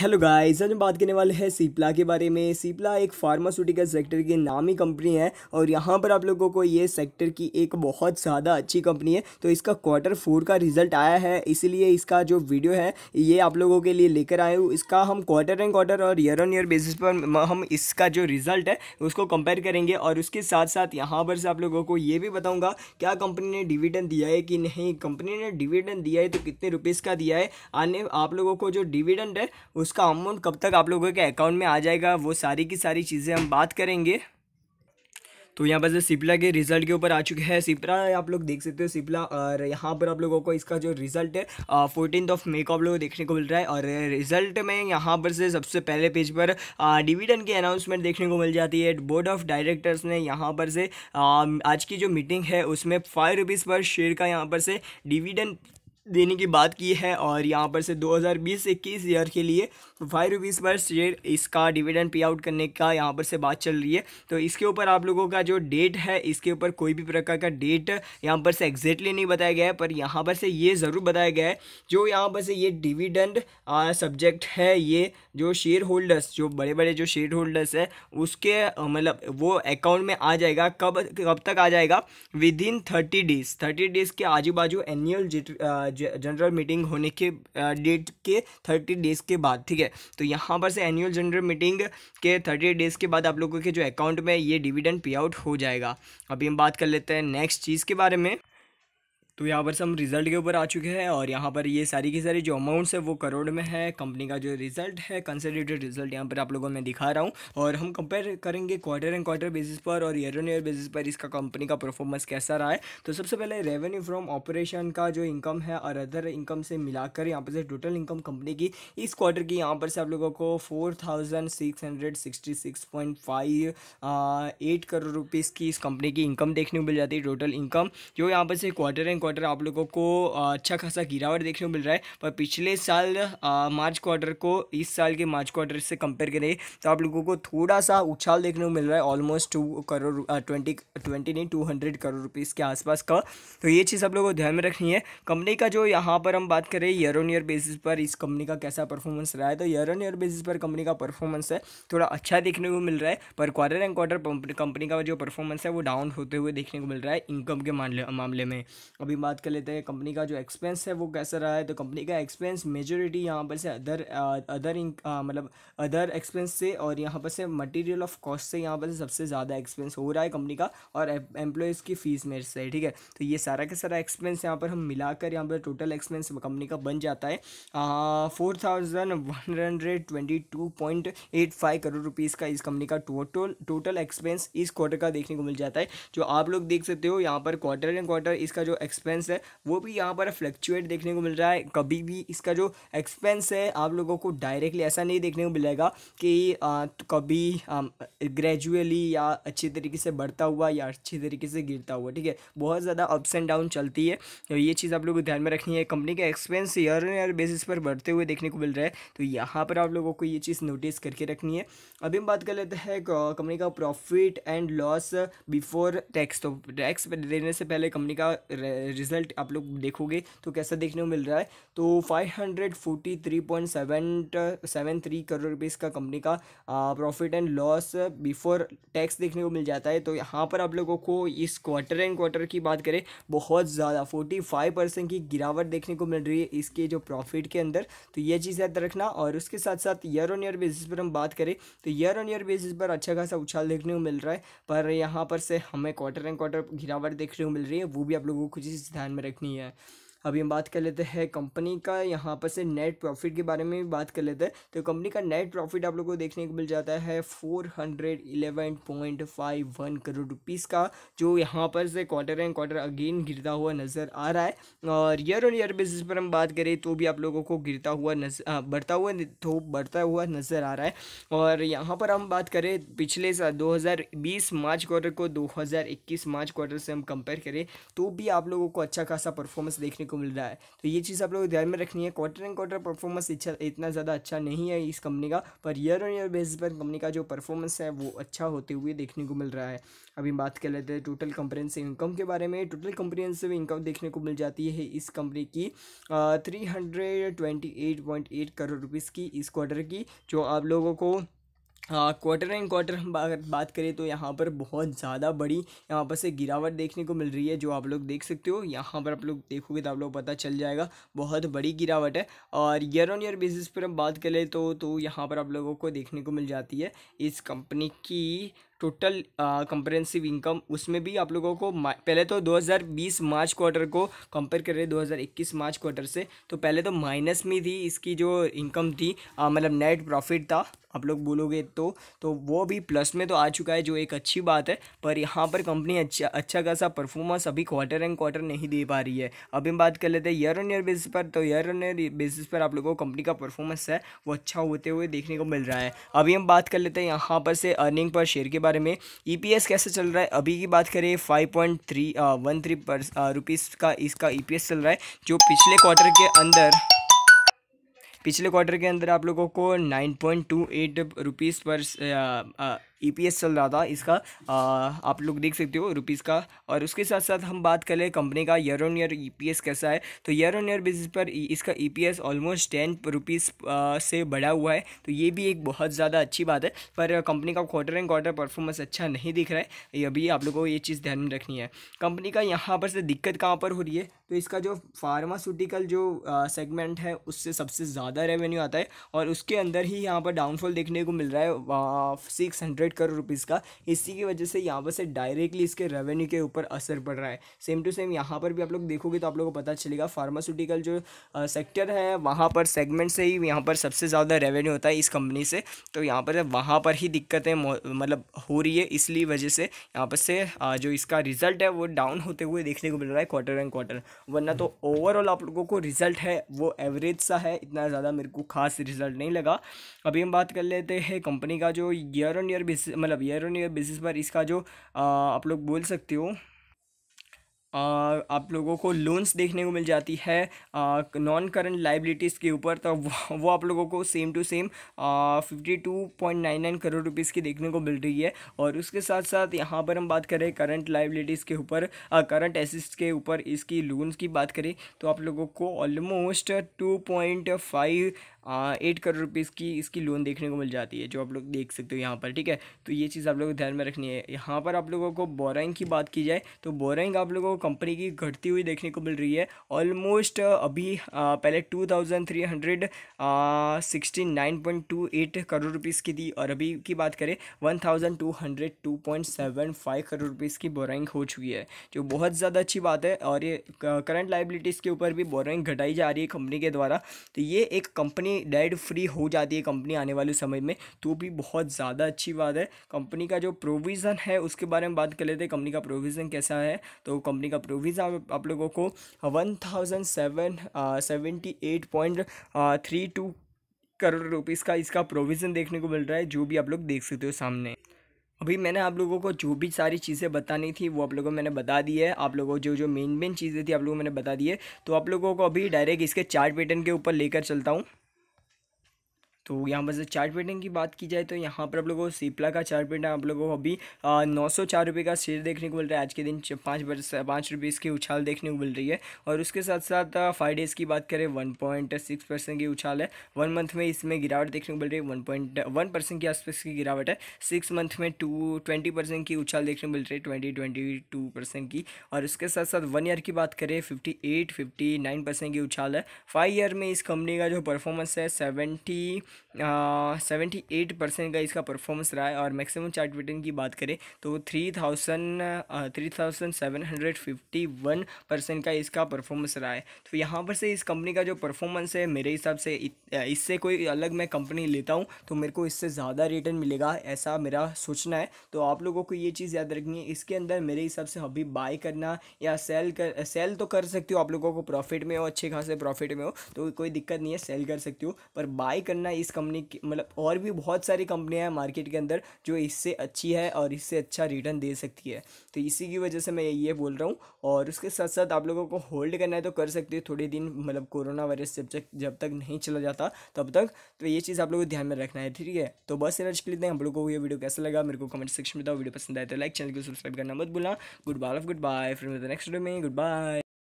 hello guys आज हम बात करने वाले हैं सीपला के बारे में सीपला एक फार्मास्यूटिकल सेक्टर की नामी कंपनी है और यहाँ पर आप लोगों को ये सेक्टर की एक बहुत ज़्यादा अच्छी कंपनी है तो इसका क्वार्टर फोर का रिजल्ट आया है इसीलिए इसका जो वीडियो है ये आप लोगों के लिए लेकर आए हूँ इसका हम क्वार्टर एंड क्वार्टर और ईयर ऑन ईयर बेसिस पर हम इसका जो रिजल्ट है उसको कंपेयर करेंगे और उसके साथ साथ यहाँ पर से आप लोगों को ये भी बताऊँगा क्या कंपनी ने डिविडेंड दिया है कि नहीं कंपनी ने डिविडेंड दिया है तो कितने रुपीज़ का दिया है आने आप लोगों को जो डिविडेंड है उसका अमाउंट कब तक आप लोगों के अकाउंट में आ जाएगा वो सारी की सारी चीज़ें हम बात करेंगे तो यहाँ पर सिपला के रिजल्ट के ऊपर आ चुके हैं सिपला आप लोग देख सकते हो सिपला और यहाँ पर आप लोगों को इसका जो रिजल्ट है फोर्टीन ऑफ मे को आप लोगों को देखने को मिल रहा है और रिजल्ट में यहाँ पर से सबसे पहले पेज पर डिविडेंड की अनाउंसमेंट देखने को मिल जाती है बोर्ड ऑफ डायरेक्टर्स ने यहाँ पर से आज की जो मीटिंग है उसमें फाइव रुपीज़ पर शेयर का यहाँ पर से डिविडेंड देने की बात की है और यहाँ पर से 2020 इक्कीस ईयर के लिए फाइव रुपीज़ पर शेयर इसका डिविडेंड पे आउट करने का यहाँ पर से बात चल रही है तो इसके ऊपर आप लोगों का जो डेट है इसके ऊपर कोई भी प्रकार का डेट यहाँ पर से एग्जैक्टली नहीं बताया गया है पर यहाँ पर से ये ज़रूर बताया गया है जो यहाँ पर से ये डिविडेंड सब्जेक्ट है ये जो शेयर होल्डर्स जो बड़े बड़े जो शेयर होल्डर्स है उसके मतलब वो अकाउंट में आ जाएगा कब कब तक आ जाएगा within thirty days thirty days के आजू बाजू एनुअल जनरल मीटिंग होने के डेट के थर्टी डेज़ के बाद ठीक है तो यहाँ पर से एनुअल जनरल मीटिंग के थर्टी डेज़ के बाद आप लोगों के जो अकाउंट में ये डिविडेंड पे आउट हो जाएगा अभी हम बात कर लेते हैं नेक्स्ट चीज़ के बारे में तो यहाँ पर हम रिज़ल्ट के ऊपर आ चुके हैं और यहाँ पर ये सारी की सारी जो अमाउंट्स है वो करोड़ में है कंपनी का जो रिज़ल्ट है कंसल्टेटेड रिज़ल्ट यहाँ पर आप लोगों में दिखा रहा हूँ और हम कंपेयर करेंगे क्वार्टर एंड क्वार्टर बेसिस पर और ईयर ऑन ईयर बेसिस पर इसका कंपनी का परफॉर्मेंस कैसा रहा है तो सबसे पहले रेवेन्यू फ्रॉम ऑपरेशन का जो इनकम है और अदर इनकम से मिलाकर यहाँ पर से टोटल इनकम कंपनी की इस क्वार्टर की यहाँ पर से आप लोगों को four thousand six hundred sixty six point five eight crore rupees की इस कंपनी की इनकम देखने को मिल जाती है टोटल इनकम जो यहाँ पर से क्वार्टर एंड क्वार्टर आप लोगों को अच्छा खासा गिरावट देखने को मिल रहा है पर पिछले साल मार्च क्वार्टर को इस साल के मार्च क्वार्टर से कंपेयर करें तो आप लोगों को थोड़ा सा उछाल देखने को मिल रहा है almost two crore twenty twenty नहीं टू हंड्रेड करोड़ रुपीज़ के आसपास का तो ये चीज़ आप लोगों को ध्यान में रखनी है कंपनी का जो यहाँ पर हम बात करें ईयर ऑन ईयर बेसिस पर इस कंपनी का कैसा परफॉर्मेंस रहा है तो ईयर ऑन ईयर बेसिस पर कंपनी का परफॉर्मेंस है थोड़ा अच्छा देखने को मिल रहा है पर क्वार्टर एंड क्वार्टर कंपनी का जो परफॉर्मेंस है वो डाउन होते हुए देखने को मिल रहा है इनकम के मामले में अभी अभी बात कर लेते हैं कंपनी का जो एक्सपेंस है वो कैसा रहा है तो कंपनी का एक्सपेंस मेजोरिटी यहाँ पर से अदर अदर मतलब अदर एक्सपेंस से और यहाँ पर से मटेरियल ऑफ कॉस्ट से यहाँ पर से सबसे ज़्यादा एक्सपेंस हो रहा है कंपनी का और एम्प्लॉयज़ की फ़ीस में से ठीक है तो ये सारा का सारा एक्सपेंस यहाँ पर हम मिलाकर यहाँ पर टोटल एक्सपेंस कंपनी का बन जाता है फोर करोड़ रुपीज़ का इस कंपनी का टोटल टोटल एक्सपेंस इस क्वार्टर का देखने को मिल जाता है जो आप लोग देख सकते हो यहाँ पर क्वार्टर एंड क्वार्टर इसका जो एक्सपेंस एक्सपेंस है वो भी यहाँ पर फ्लक्चुएट देखने को मिल रहा है कभी भी इसका जो एक्सपेंस है आप लोगों को डायरेक्टली ऐसा नहीं देखने को मिलेगा कि आ, तो कभी ग्रेजुअली या अच्छी तरीके से बढ़ता हुआ या अच्छी तरीके से गिरता हुआ ठीक है बहुत ज़्यादा अप्स एंड डाउन चलती है तो ये चीज़ आप लोग को ध्यान में रखनी है कंपनी का expense year on year basis पर बढ़ते हुए देखने को मिल रहा है तो यहाँ पर आप लोगों को ये चीज़ नोटिस करके रखनी है अभी हम बात कर लेते हैं कंपनी का profit and loss before tax तो टैक्स देने से पहले कंपनी का रिजल्ट आप लोग देखोगे तो कैसा देखने को मिल रहा है तो five hundred forty three point seven seven three crore रुपये इसका कंपनी का profit and loss before tax देखने को मिल जाता है तो यहाँ पर आप लोगों को इस क्वार्टर एंड क्वार्टर की बात करें बहुत ज़्यादा फोर्टी फाइव परसेंट की गिरावट देखने को मिल रही है इसके जो प्रॉफिट के अंदर तो यह चीज़ याद रखना और उसके साथ साथ ईयर ऑन ईयर बेसिस पर हम बात करें तो ईयर ऑन ईयर बेसिस पर अच्छा खासा उछाल देखने को मिल रहा है पर यहाँ पर से हमें क्वार्टर एंड क्वार्टर गिरावट देखने को मिल रही है वो भी आप लोगों को कुछ चीज़ ध्यान में रखनी है अभी हम बात कर लेते हैं कंपनी का यहाँ पर से नेट प्रॉफिट के बारे में भी बात कर लेते हैं तो कंपनी का नेट प्रॉफिट आप लोग को देखने को मिल जाता है four hundred eleven point five one crore rupees का जो यहाँ पर से क्वार्टर एंड क्वार्टर अगेन गिरता हुआ नज़र आ रहा है और ईयर ऑन ईयर बेसिस पर हम बात करें तो भी आप लोगों को गिरता हुआ नजर बढ़ता हुआ तो बढ़ता हुआ नज़र आ रहा है और यहाँ पर हम बात करें पिछले साल दो मार्च क्वार्टर को दो मार्च क्वार्टर से हम कंपेयर करें तो भी आप लोगों को अच्छा खासा परफॉर्मेंस देखने को मिल रहा है तो ये चीज़ आप लोग ध्यान में रखनी है क्वार्टर एंड क्वार्टर परफॉर्मेंस इतना ज़्यादा अच्छा नहीं है इस कंपनी का पर ईयर ऑन ईयर बेसिस पर कंपनी का जो परफॉर्मेंस है वो अच्छा होते हुए देखने को मिल रहा है अभी बात कर लेते हैं टोटल कंप्रेंसिव इनकम के बारे में टोटल कंप्रेंसिव इनकम देखने को मिल जाती है इस कंपनी की three hundred twenty eight point eight crore rupees की इस क्वार्टर की जो आप लोगों को क्वार्टर एंड क्वार्टर हम बात करें तो यहाँ पर बहुत ज़्यादा बड़ी यहाँ पर से गिरावट देखने को मिल रही है जो आप लोग देख सकते हो यहाँ पर आप लोग देखोगे तो आप लोग पता चल जाएगा बहुत बड़ी गिरावट है और ईयर ऑन ईयर बेसिस पर हम बात करें तो तो यहाँ पर आप लोगों को देखने को मिल जाती है इस कंपनी की टोटल कंप्रेंसिव इनकम उसमें भी आप लोगों को पहले तो 2020 मार्च क्वार्टर को कंपेयर कर रहे हैं 2021 मार्च क्वार्टर से तो पहले तो माइनस में थी इसकी जो इनकम थी मतलब नेट प्रॉफिट था आप लोग बोलोगे तो तो वो भी प्लस में तो आ चुका है जो एक अच्छी बात है पर यहाँ पर कंपनी अच्छा अच्छा खासा परफॉर्मेंस अभी क्वार्टर एंड क्वार्टर नहीं दे पा रही है अभी हम बात कर लेते हैं ईयर ऑन ईयर बेसिस पर तो ईयर ऑन ईयर बेसिस पर आप लोगों को कंपनी का परफॉर्मेंस है वो अच्छा होते हुए देखने को मिल रहा है अभी हम बात कर लेते हैं यहाँ पर से अर्निंग पर शेयर के बारे में ई e कैसे चल रहा है अभी की बात करें five point three one three rupees का इसका ई e चल रहा है जो पिछले क्वार्टर के अंदर पिछले क्वार्टर के अंदर आप लोगों को nine point two eight rupees पर ई e चल रहा था इसका आ, आप लोग देख सकते हो रुपीज़ का और उसके साथ साथ हम बात कर लें कंपनी का ईयर ऑन ईयर ई कैसा है तो ईयर ऑन ईयर बेसिस पर इसका ई ऑलमोस्ट टेन रुपीज़ से बढ़ा हुआ है तो ये भी एक बहुत ज़्यादा अच्छी बात है पर कंपनी का क्वार्टर एंड क्वार्टर परफॉर्मेंस अच्छा नहीं दिख रहा है अभी आप लोगों को ये चीज़ ध्यान में रखनी है कंपनी का यहाँ पर से दिक्कत कहाँ पर हो रही है तो इसका जो फार्मास्यूटिकल जो सेगमेंट है उससे सबसे ज़्यादा रेवेन्यू आता है और उसके अंदर ही यहाँ पर डाउनफॉल देखने को मिल रहा है six hundred hundred crore rupees का इसी की वजह से यहाँ पर से डायरेक्टली इसके रेवेन्यू के ऊपर असर पड़ रहा है सेम टू सेम यहाँ पर भी आप लोग देखोगे तो आप लोगों को पता चलेगा फार्मास्यूटिकल जो सेक्टर है वहाँ पर सेगमेंट से ही यहाँ पर सबसे ज़्यादा रेवेन्यू होता है इस कंपनी से तो यहाँ पर वहाँ पर ही दिक्कतें मतलब हो रही है इसलिए वजह से यहाँ पर से जो इसका रिजल्ट है वो डाउन होते हुए देखने को मिल रहा है क्वार्टर एंड क्वार्टर वरना तो ओवरऑल आप लोगों को रिजल्ट है वो एवरेज सा है इतना ज़्यादा मेरे को खास रिजल्ट नहीं लगा अभी हम बात कर लेते हैं कंपनी का जो ईयर ऑन ईयर बेसिस मतलब ईयर ऑन ईयर बेसिस पर इसका जो आप लोग बोल सकते हो आप लोगों को लोन्स देखने को मिल जाती है नॉन करंट लाइबिलिटीज़ के ऊपर तो वो, आप लोगों को same to same fifty two point nine nine crore rupees की देखने को मिल रही है और उसके साथ साथ यहाँ पर हम बात करें करंट लाइबिलिटीज़ के ऊपर करंट एसिस्ट के ऊपर इसकी लोन्स की बात करें तो आप लोगों को almost two point five eight crore rupees की इसकी लोन देखने को मिल जाती है जो आप लोग देख सकते हो यहाँ पर ठीक है तो ये चीज़ आप लोगों को ध्यान में रखनी है यहाँ पर आप लोगों को बोराइंग की बात की जाए तो बोराइंग आप लोगों कंपनी की घटती हुई देखने को मिल रही है ऑलमोस्ट uh, अभी uh, पहले two thousand three hundred sixty nine point two eight crore rupees की थी और अभी की बात करें one thousand two hundred two point seven five crore rupees की बोराइंग हो चुकी है जो बहुत ज़्यादा अच्छी बात है और ये करंट uh, लाइबिलिटीज़ के ऊपर भी बोराइंग घटाई जा रही है कंपनी के द्वारा तो ये एक कंपनी डेड फ्री हो जाती है कंपनी आने वाले समय में तो भी बहुत ज़्यादा अच्छी बात है कंपनी का जो प्रोविज़न है उसके बारे में बात कर लेते हैं कंपनी का प्रोविज़न कैसा है तो कंपनी कंपनी का प्रोविज़ आप लोगों को one thousand seven seventy eight point three two crore rupees का इसका प्रोविज़न देखने को मिल रहा है जो भी आप लोग देख सकते हो सामने अभी मैंने आप लोगों को जो भी सारी चीज़ें बतानी थी वो आप लोगों को मैंने बता दी है आप लोगों को जो जो मेन मेन चीज़ें थी आप लोगों को मैंने बता दी है तो आप लोगों को अभी डायरेक्ट इसके चार्ट पैटर्न के ऊपर लेकर चलता हूँ तो यहाँ पर चार्ट पैटर्न की बात की जाए तो यहाँ पर आप लोगों को सीपला का चार्ट पैटर्न आप लोगों को अभी नौ सौ चार रुपये का शेयर देखने को मिल रहा है आज के दिन पाँच पाँच रुपये इसकी उछाल देखने को मिल रही है और उसके साथ साथ फाइव डेज़ की बात करें वन पॉइंट सिक्स परसेंट की उछाल है वन मंथ में इसमें गिरावट देखने को मिल रही है वन पॉइंट वन परसेंट के आसपास की गिरावट है सिक्स मंथ में टू ट्वेंटी परसेंट की उछाल देखने को मिल रही है ट्वेंटी ट्वेंटी टू परसेंट की और उसके साथ साथ वन ईयर की बात करें fifty eight fifty nine percent की उछाल है फाइव ईयर में इस कंपनी का जो परफॉर्मेंस है सेवेंटी सेवेंटी एट परसेंट का इसका परफॉर्मेंस रहा है और मैक्सिमम चार्ट रिटर्न की बात करें तो three thousand three thousand seven hundred fifty one percent का इसका परफॉर्मेंस रहा है तो यहाँ पर से इस कंपनी का जो परफॉर्मेंस है मेरे हिसाब से इससे कोई अलग मैं कंपनी लेता हूँ तो मेरे को इससे ज़्यादा रिटर्न मिलेगा ऐसा मेरा सोचना है तो आप लोगों को ये चीज़ याद रखनी है इसके अंदर मेरे हिसाब से अभी बाय करना या सेल कर सेल तो कर सकती हो आप लोगों को प्रॉफिट में हो अच्छे खासे प्रॉफिट में हो तो कोई दिक्कत नहीं है सेल कर सकती हो पर बाय करना इस इस कंपनी की मतलब और भी बहुत सारी कंपनियाँ हैं मार्केट के अंदर जो इससे अच्छी है और इससे अच्छा रिटर्न दे सकती है तो इसी की वजह से मैं ये बोल रहा हूँ और उसके साथ साथ आप लोगों को होल्ड करना है तो कर सकते हो थोड़े दिन मतलब कोरोना वायरस जब तक जब तक नहीं चला जाता तब तक तो ये चीज़ आप लोगों को ध्यान में रखना है ठीक है तो बस यार के लिए हम लोगों को ये वीडियो कैसा लगा मेरे को कमेंट सेक्शन में बताओ वीडियो पसंद आए तो लाइक चैनल को सब्सक्राइब करना मत बोला good bye off good bye फिर नेक्स्ट वीडियो में गुड बाय